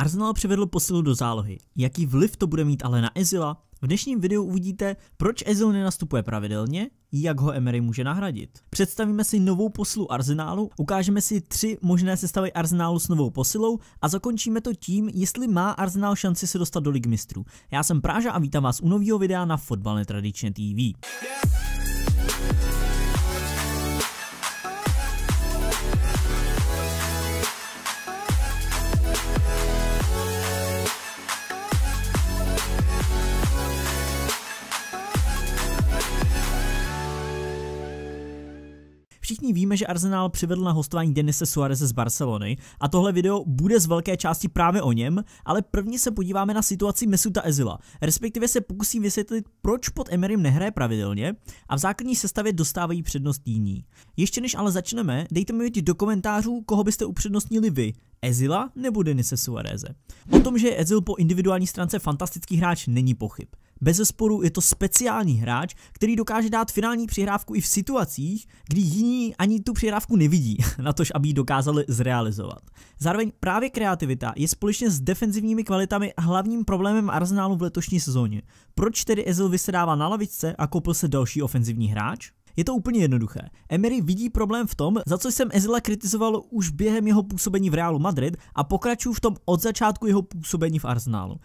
Arsenal přivedl posilu do zálohy. Jaký vliv to bude mít ale na Ezila? V dnešním videu uvidíte, proč Ezil nenastupuje pravidelně, jak ho Emery může nahradit. Představíme si novou poslu Arsenalu, ukážeme si tři možné sestavy Arsenalu s novou posilou a zakončíme to tím, jestli má Arsenal šanci se dostat do ligmistrů. Já jsem Práža a vítám vás u nového videa na Fotbal netradičně TV. Yeah. Všichni víme, že Arsenal přivedl na hostování Denise Suareze z Barcelony a tohle video bude z velké části právě o něm, ale prvně se podíváme na situaci Mesuta Ezila, respektive se pokusím vysvětlit, proč pod Emerym nehraje pravidelně a v základní sestavě dostávají přednost jiní. Ještě než ale začneme, dejte mi vědět do komentářů, koho byste upřednostnili vy, Ezila nebo Denise Suareze. O tom, že je Ezil po individuální stránce fantastický hráč, není pochyb. Bez zesporu je to speciální hráč, který dokáže dát finální přihrávku i v situacích, kdy jiní ani tu přihrávku nevidí, na tož aby ji dokázali zrealizovat. Zároveň právě kreativita je společně s defenzivními kvalitami hlavním problémem Arsenálu v letošní sezóně. Proč tedy Ezil vysedává na lavičce a koupil se další ofenzivní hráč? Je to úplně jednoduché. Emery vidí problém v tom, za co jsem Ezila kritizoval už během jeho působení v Realu Madrid a pokračuju v tom od začátku jeho působení v Arsenalu.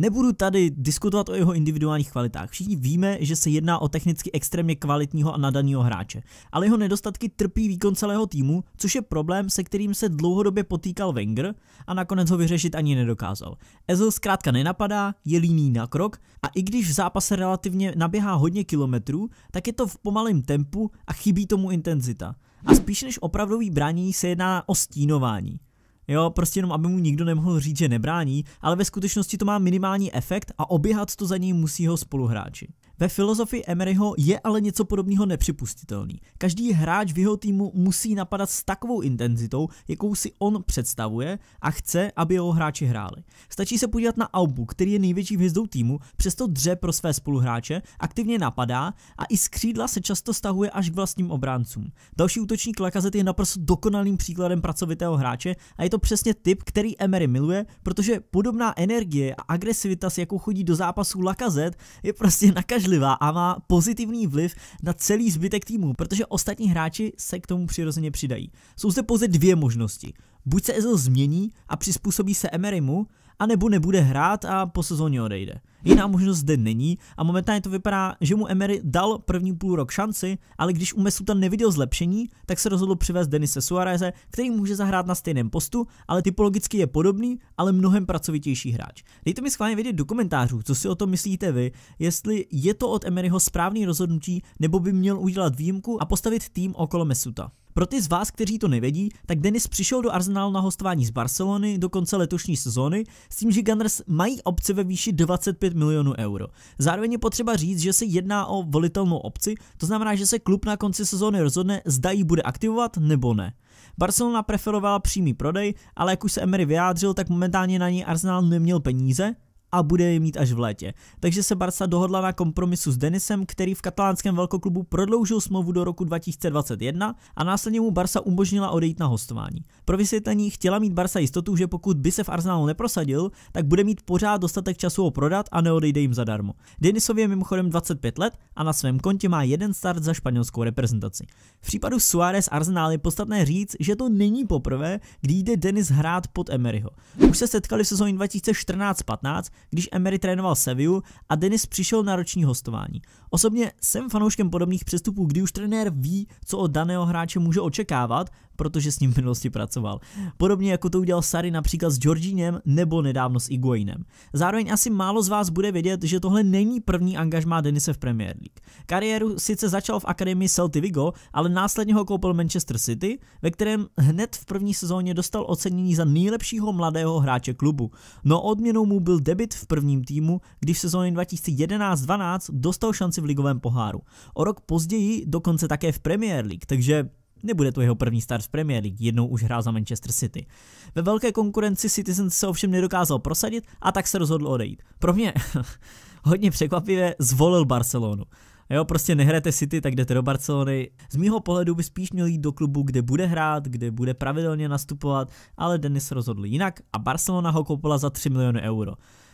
Nebudu tady diskutovat o jeho individuálních kvalitách. Všichni víme, že se jedná o technicky extrémně kvalitního a nadaného hráče, ale jeho nedostatky trpí výkon celého týmu, což je problém, se kterým se dlouhodobě potýkal Wenger a nakonec ho vyřešit ani nedokázal. Ezel zkrátka nenapadá, je líný na krok a i když v zápase relativně naběhá hodně kilometrů, tak je to v pomalém tempu a chybí tomu intenzita. A spíš než opravdový braní se jedná o stínování jo, prostě jenom aby mu nikdo nemohl říct, že nebrání, ale ve skutečnosti to má minimální efekt a oběhat to za něj musí ho spoluhráči. Ve filozofii Emeryho je ale něco podobného nepřipustitelný. Každý hráč v jeho týmu musí napadat s takovou intenzitou, jakou si on představuje a chce, aby jeho hráči hráli. Stačí se podívat na Aubu, který je největší hvězdou týmu, přesto dře pro své spoluhráče, aktivně napadá a i skřídla se často stahuje až k vlastním obráncům. Další útočník Lakazet je naprosto dokonalým příkladem pracovitého hráče a je to přesně typ, který Emery miluje, protože podobná energie a agresivita, s jakou chodí do zápasů Lakazet, je prostě na každý přitažlivá a má pozitivní vliv na celý zbytek týmu, protože ostatní hráči se k tomu přirozeně přidají. Jsou zde pouze dvě možnosti. Buď se Ezo změní a přizpůsobí se Emerymu, anebo nebude hrát a po sezóně odejde. Jiná možnost zde není a momentálně to vypadá, že mu Emery dal první půl rok šanci, ale když u Mesuta neviděl zlepšení, tak se rozhodl přivést Denise Suareze, který může zahrát na stejném postu, ale typologicky je podobný, ale mnohem pracovitější hráč. Dejte mi schválně vědět do komentářů, co si o tom myslíte vy, jestli je to od Emeryho správný rozhodnutí, nebo by měl udělat výjimku a postavit tým okolo Mesuta. Pro ty z vás, kteří to nevědí, tak Denis přišel do Arsenalu na hostování z Barcelony do konce letošní sezóny s tím, že Gunners mají opci ve výši 25 milionů euro. Zároveň je potřeba říct, že se jedná o volitelnou obci, to znamená, že se klub na konci sezóny rozhodne, zda ji bude aktivovat nebo ne. Barcelona preferovala přímý prodej, ale jak už se Emery vyjádřil, tak momentálně na ní Arsenal neměl peníze, a bude je mít až v létě. Takže se Barca dohodla na kompromisu s Denisem, který v katalánském velkoklubu prodloužil smlouvu do roku 2021 a následně mu Barca umožnila odejít na hostování. Pro vysvětlení chtěla mít Barca jistotu, že pokud by se v Arsenalu neprosadil, tak bude mít pořád dostatek času ho prodat a neodejde jim zadarmo. Denisově je mimochodem 25 let a na svém kontě má jeden start za španělskou reprezentaci. V případu Suárez Arsenal je podstatné říct, že to není poprvé, kdy jde Denis hrát pod Emeryho. Už se setkali v sezóně 2014-15 když Emery trénoval Seviu a Denis přišel na roční hostování. Osobně jsem fanouškem podobných přestupů, kdy už trenér ví, co od daného hráče může očekávat protože s ním v minulosti pracoval. Podobně jako to udělal Sari například s Georginem nebo nedávno s Iguainem. Zároveň asi málo z vás bude vědět, že tohle není první angažmá Denise v Premier League. Kariéru sice začal v akademii Celtic Vigo, ale následně ho koupil Manchester City, ve kterém hned v první sezóně dostal ocenění za nejlepšího mladého hráče klubu. No odměnou mu byl debit v prvním týmu, když v sezóně 2011-12 dostal šanci v ligovém poháru. O rok později dokonce také v Premier League, takže Nebude to jeho první start v Premier League, jednou už hrál za Manchester City. Ve velké konkurenci Citizen se ovšem nedokázal prosadit a tak se rozhodl odejít. Pro mě hodně překvapivě zvolil Barcelonu. Jo, prostě nehrajete City, tak jdete do Barcelony. Z mýho pohledu by spíš měl jít do klubu, kde bude hrát, kde bude pravidelně nastupovat, ale Denis rozhodl jinak a Barcelona ho koupila za 3 miliony euro.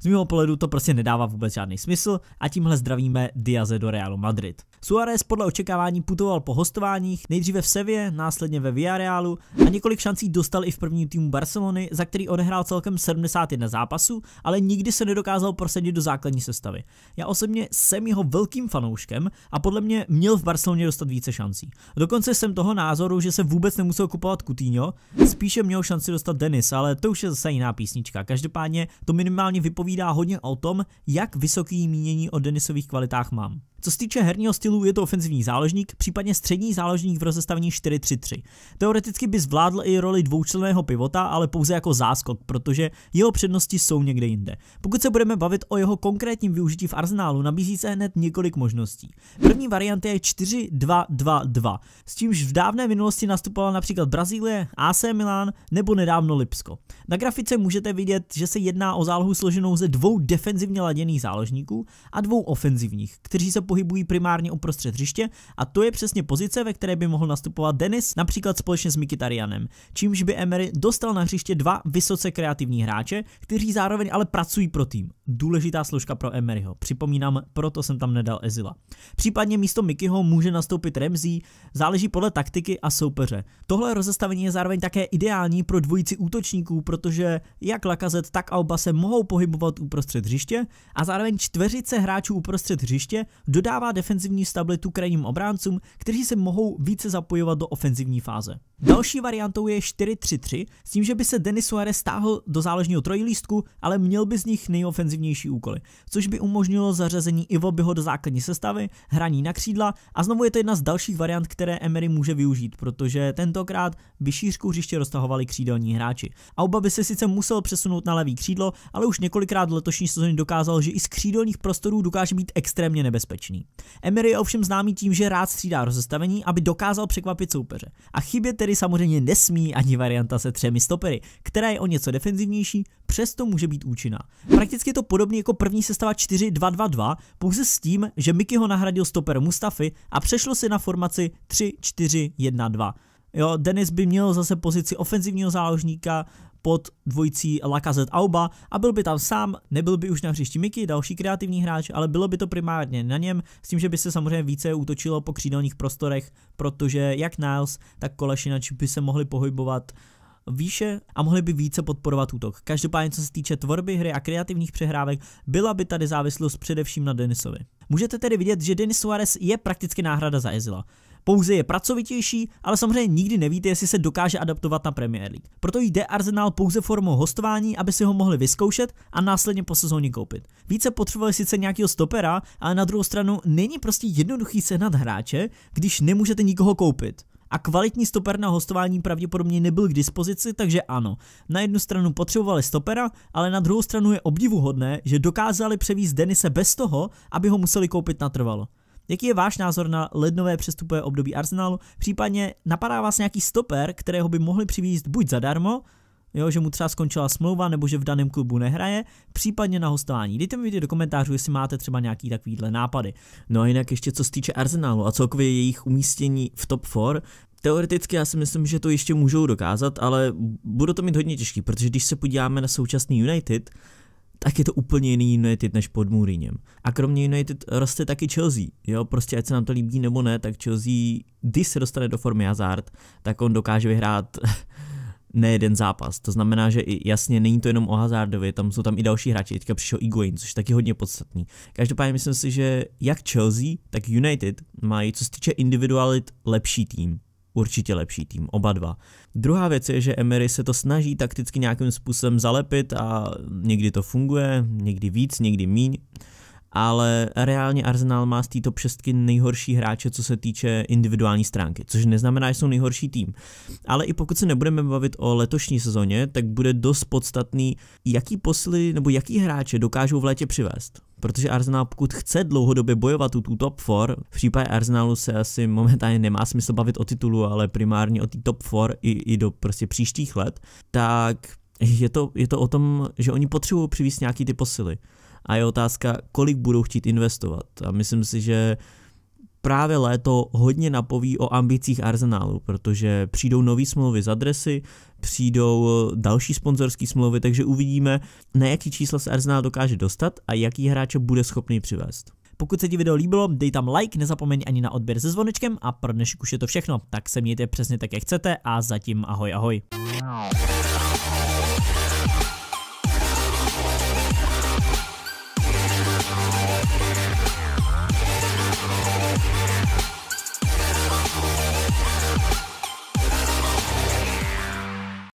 Z mého pohledu to prostě nedává vůbec žádný smysl a tímhle zdravíme Diaze do Realu Madrid. Suárez podle očekávání putoval po hostováních, nejdříve v Sevě, následně ve Villarealu a několik šancí dostal i v prvním týmu Barcelony, za který odehrál celkem 71 zápasů, ale nikdy se nedokázal prosadit do základní sestavy. Já osobně jsem jeho velkým fanouškem a podle mě měl v Barceloně dostat více šancí. Dokonce jsem toho názoru, že se vůbec nemusel kupovat Coutinho, spíše měl šanci dostat Denis, ale to už je zase jiná písnička. Každopádně to minimálně vypovídá vypovídá hodně o tom, jak vysoký mínění o Denisových kvalitách mám. Co se týče herního stylu, je to ofenzivní záložník, případně střední záložník v rozestavení 4-3-3. Teoreticky by zvládl i roli dvoučlenného pivota, ale pouze jako záskok, protože jeho přednosti jsou někde jinde. Pokud se budeme bavit o jeho konkrétním využití v arzenálu, nabízí se hned několik možností. První varianta je 4-2-2-2, s čímž v dávné minulosti nastupovala například Brazílie, AC Milan nebo nedávno Lipsko. Na grafice můžete vidět, že se jedná o zálohu složenou ze dvou defenzivně laděných záložníků a dvou ofenzivních, kteří se pohybují primárně uprostřed hřiště a to je přesně pozice, ve které by mohl nastupovat Denis například společně s Mikitarianem, čímž by Emery dostal na hřiště dva vysoce kreativní hráče, kteří zároveň ale pracují pro tým. Důležitá složka pro Emeryho. Připomínám, proto jsem tam nedal Ezila. Případně místo Mikyho může nastoupit Remzi. záleží podle taktiky a soupeře. Tohle rozestavení je zároveň také ideální pro dvojici útočníků, protože jak Lakazet, tak Alba se mohou pohybovat uprostřed hřiště a zároveň čtveřice hráčů uprostřed hřiště dodá dodává defenzivní stabilitu krajním obráncům, kteří se mohou více zapojovat do ofenzivní fáze. Další variantou je 4-3-3, s tím, že by se Denis Suarez stáhl do záložního trojlístku, ale měl by z nich nejofenzivnější úkoly, což by umožnilo zařazení Ivobyho do základní sestavy, hraní na křídla a znovu je to jedna z dalších variant, které Emery může využít, protože tentokrát by šířku hřiště roztahovali křídelní hráči. A oba by se sice musel přesunout na levý křídlo, ale už několikrát letošní sezóně dokázal, že i z křídelních prostorů dokáže být extrémně nebezpečný nebezpečný. Emery je ovšem známý tím, že rád střídá rozestavení, aby dokázal překvapit soupeře. A chybě tedy samozřejmě nesmí ani varianta se třemi stopery, která je o něco defenzivnější, přesto může být účinná. Prakticky je to podobné jako první sestava 4-2-2-2, pouze s tím, že Mikyho nahradil stoper Mustafy a přešlo si na formaci 3-4-1-2. Jo, Denis by měl zase pozici ofenzivního záložníka, pod dvojicí Lacazette Auba a byl by tam sám, nebyl by už na hřišti Miky, další kreativní hráč, ale bylo by to primárně na něm, s tím, že by se samozřejmě více útočilo po křídelních prostorech, protože jak Niles, tak Kolešinač by se mohli pohybovat výše a mohli by více podporovat útok. Každopádně, co se týče tvorby hry a kreativních přehrávek, byla by tady závislost především na Denisovi. Můžete tedy vidět, že Denis Suarez je prakticky náhrada za Ezila. Pouze je pracovitější, ale samozřejmě nikdy nevíte, jestli se dokáže adaptovat na Premier League. Proto jde Arsenal pouze formou hostování, aby si ho mohli vyzkoušet a následně po sezóně koupit. Více potřebovali sice nějakého stopera, ale na druhou stranu není prostě jednoduchý sehnat hráče, když nemůžete nikoho koupit. A kvalitní stoper na hostování pravděpodobně nebyl k dispozici, takže ano. Na jednu stranu potřebovali stopera, ale na druhou stranu je obdivuhodné, že dokázali převíst Denise bez toho, aby ho museli koupit natrvalo. Jaký je váš názor na lednové přestupové období Arsenalu? Případně napadá vás nějaký stoper, kterého by mohli přivízt buď zadarmo, jo, že mu třeba skončila smlouva nebo že v daném klubu nehraje, případně na hostování. Dejte mi vidět do komentářů, jestli máte třeba nějaký takovýhle nápady. No a jinak ještě co se týče Arsenalu a celkově jejich umístění v top 4, Teoreticky já si myslím, že to ještě můžou dokázat, ale bude to mít hodně těžký, protože když se podíváme na současný United, tak je to úplně jiný United než pod Mourinhem. A kromě United roste taky Chelsea, jo, prostě ať se nám to líbí nebo ne, tak Chelsea, když se dostane do formy Hazard, tak on dokáže vyhrát ne jeden zápas. To znamená, že i jasně není to jenom o Hazardovi, tam jsou tam i další hráči. Teďka přišel Iguain, což je taky hodně podstatný. Každopádně myslím si, že jak Chelsea, tak United mají, co se týče individualit, lepší tým určitě lepší tým, oba dva. Druhá věc je, že Emery se to snaží takticky nějakým způsobem zalepit a někdy to funguje, někdy víc, někdy míň ale reálně Arsenal má z této přestky nejhorší hráče, co se týče individuální stránky, což neznamená, že jsou nejhorší tým. Ale i pokud se nebudeme bavit o letošní sezóně, tak bude dost podstatný, jaký posily nebo jaký hráče dokážou v létě přivést protože Arsenal pokud chce dlouhodobě bojovat u tu top 4, v případě Arsenalu se asi momentálně nemá smysl bavit o titulu, ale primárně o té top 4 i, i do prostě příštích let, tak je to, je to o tom, že oni potřebují přivést nějaký ty posily. A je otázka, kolik budou chtít investovat. A myslím si, že právě léto hodně napoví o ambicích Arsenálu, protože přijdou nové smlouvy z adresy, přijdou eh, další sponzorské smlouvy, takže uvidíme, na jaký čísla se Arsenal dokáže dostat a jaký hráče bude schopný přivést. Pokud se ti video líbilo, dej tam like, nezapomeň ani na odběr se zvonečkem a pro dnešek už je to všechno. Tak se mějte přesně tak, jak chcete a zatím ahoj ahoj.